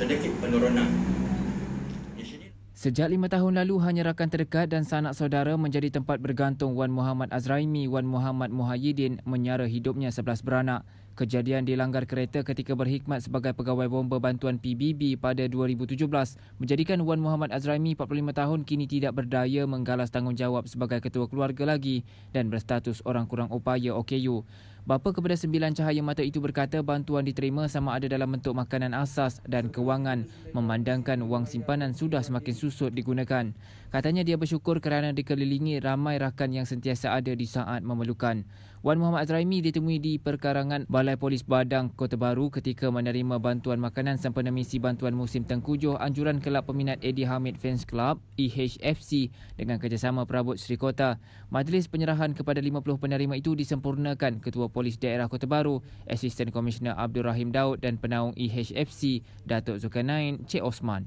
sedikit penurunan. Sejak lima tahun lalu, hanya rakan terdekat dan sanak saudara menjadi tempat bergantung Wan Muhammad Azraimi, Wan Muhammad Muhayyidin menyara hidupnya sebelas beranak. Kejadian dilanggar kereta ketika berkhidmat sebagai pegawai bomba bantuan PBB pada 2017 menjadikan Wan Muhammad Azraimi 45 tahun kini tidak berdaya menggalas tanggungjawab sebagai ketua keluarga lagi dan berstatus orang kurang upaya OKU. Bapa kepada sembilan cahaya mata itu berkata bantuan diterima sama ada dalam bentuk makanan asas dan kewangan memandangkan wang simpanan sudah semakin susut digunakan. Katanya dia bersyukur kerana dikelilingi ramai rakan yang sentiasa ada di saat memerlukan. Wan Muhammad Azraimi ditemui di perkarangan Balai Polis Badang Kota Baru ketika menerima bantuan makanan sempena misi bantuan musim tengkujuh anjuran kelab peminat Eddie Hamid Fans Club EHFC dengan kerjasama perabot Sri Kota. Majlis penyerahan kepada 50 penerima itu disempurnakan Ketua Polis Polis Daerah Kota Baru, Asisten Komisioner Abdul Rahim Daud dan penaung EHFC Datuk Zulkarnain Cik Osman.